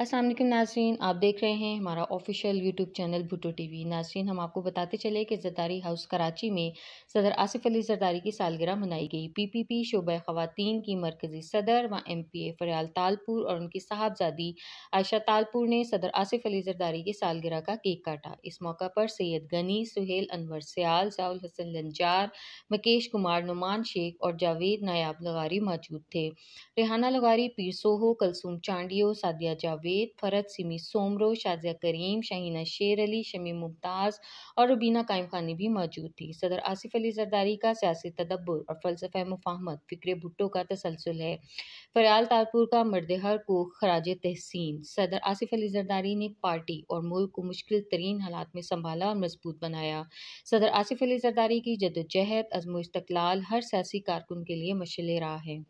असल नाजरीन आप देख रहे हैं हमारा official YouTube channel Bhutto TV नाजरीन हम आपको बताते चले कि जरदारी हाउस कराची में सदर आसिफ अली जरदारी की सालगिरह मनाई गई पी पी पी शोबा ख़वातीन की मरकज़ी सदर व M P A Faryal Talpur और उनकी साहबजादी आयशा तालपुर ने सदर आसिफ अली जरदारी की सालगिरह का केक काटा इस मौका पर सैयद गनी सुहेल अनवर सयाल जाउल हसन लंजार मकेश कुमार नुमान शेख और जावेद नायाब लगारी मौजूद थे रेहाना लगारी पीर सोहो कलसूम चांडियो सादिया जावेद जावेद फरत सिमी सोमरो शाजिया करीम शहीना शेर अली शमी मुमताज़ और रुबीना कायम खानी भी मौजूद थी सदर आसिफ अली जरदारी का सियासी तदब्बर और फलसफे मुफाहमत फ़िक्र भुट्टो का तसलसल है फरयाल तारपुर का मरदहर को खराज तहसीन सदर आसिफ अली जरदारी ने पार्टी और मुल्क को मुश्किल तरीन हालात में संभाला और मजबूत बनाया सदर आसिफ अली जरदारी की जदोजहद अजमो इस्तकलाल हर सियासी कारकुन के लिए मशल रहा है